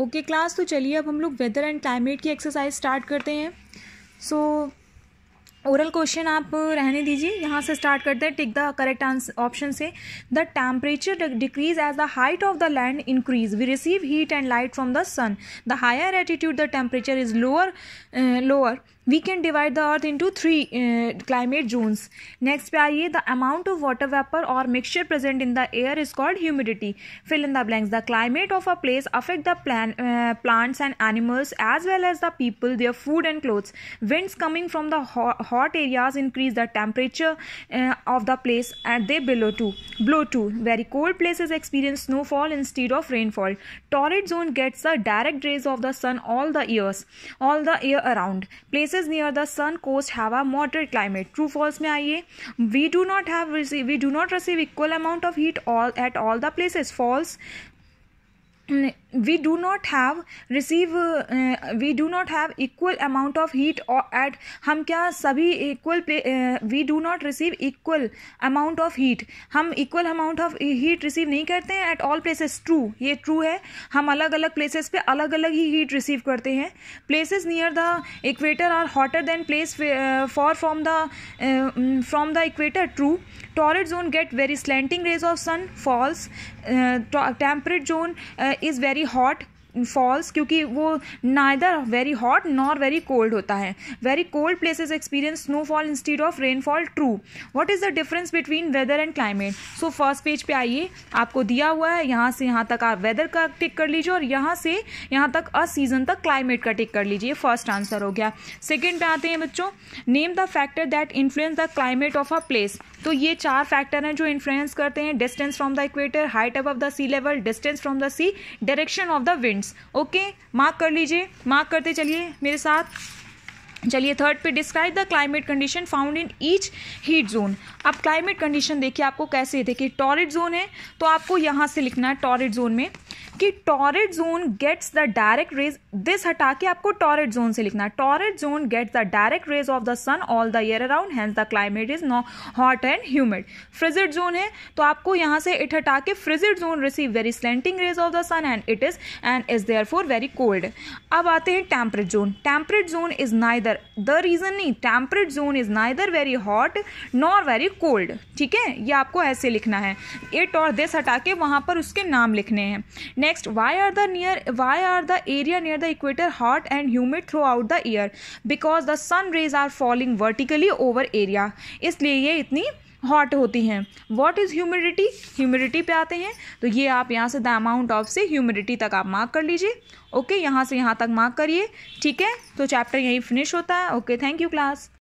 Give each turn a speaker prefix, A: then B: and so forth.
A: okay class तो चलिए अब हम लोग वेदर एंड क्लाइमेट की एक्सरसाइज स्टार्ट करते हैं सो ओरल क्वेश्चन आप रहने दीजिए यहाँ से स्टार्ट करते हैं tick the correct answer option से the temperature decrease as the height of the land increase we receive heat and light from the sun the higher altitude the temperature is lower lower we can divide the earth into three uh, climate zones next pe aaiye the amount of water vapor or mixture present in the air is called humidity fill in the blanks the climate of a place affects the plan, uh, plants and animals as well as the people their food and clothes winds coming from the hot, areas increase the temperature uh, of the place and they below to blow to very cold places experience snowfall instead of rainfall torrid zone gets the direct rays of the sun all the years all the year around places places near the sun coast have a moderate climate true false में आइए we do not have we do not receive equal amount of heat all at all the places false we do not have receive we do not have equal amount of heat at हम क्या सभी equal we do not receive equal amount of heat हम equal amount of heat receive नहीं करते हैं at all places true ये true है हम अलग अलग प्लेसेस पे अलग अलग ही हीट रिसीव करते हैं places near the equator are hotter than place far from the from the equator true torrid zone get very slanting rays of sun false temperate zone is very hot false क्योंकि वो neither very hot nor very cold होता है very cold places experience snowfall instead of rainfall true what is the difference between weather and climate so first page पे आइए आपको दिया हुआ है यहाँ से यहाँ तक आप वेदर का टिक कर लीजिए और यहाँ से यहाँ तक अ सीजन तक क्लाइमेट का टिक कर लीजिए फर्स्ट आंसर हो गया सेकेंड पे आते हैं बच्चों name the factor that influence the climate of a place तो ये चार फैक्टर हैं जो इन्फ्लुएंस करते हैं distance from the equator height above the sea level distance from the sea direction of the wind points okay mark कर लीजिए mark करते चलिए मेरे साथ चलिए थर्ड पे describe the climate condition found in each heat zone अब climate condition देखिए आपको कैसे देखिए टॉरिड जोन है तो आपको यहाँ से लिखना है टॉरिड जोन में कि torrid zone gets the direct rays this हटा के आपको टॉरेट जोन से लिखना है torrid zone gets the direct rays of the sun all the year around hence the climate is no hot and humid frigid zone है तो आपको यहाँ से इट हटा के frigid zone receive very slanting rays of the sun and it is and is therefore very cold अब आते हैं temperate zone temperate zone is neither the region नहीं temperate zone is neither very hot nor very cold ठीक है ये आपको ऐसे लिखना है इट और दिस हटा के वहाँ पर उसके नाम लिखने हैं next why are the near why are the area near the equator hot and humid throughout the year because the sun rays are falling vertically over area इसलिए ये इतनी हॉट होती हैं वॉट इज़ ह्यूमिडिटी ह्यूमिडिटी पे आते हैं तो ये आप यहाँ से द अमाउंट ऑफ से ह्यूमिडिटी तक आप मार्क कर लीजिए ओके यहाँ से यहाँ तक मार्क करिए ठीक है तो चैप्टर यहीं फिनिश होता है ओके थैंक यू क्लास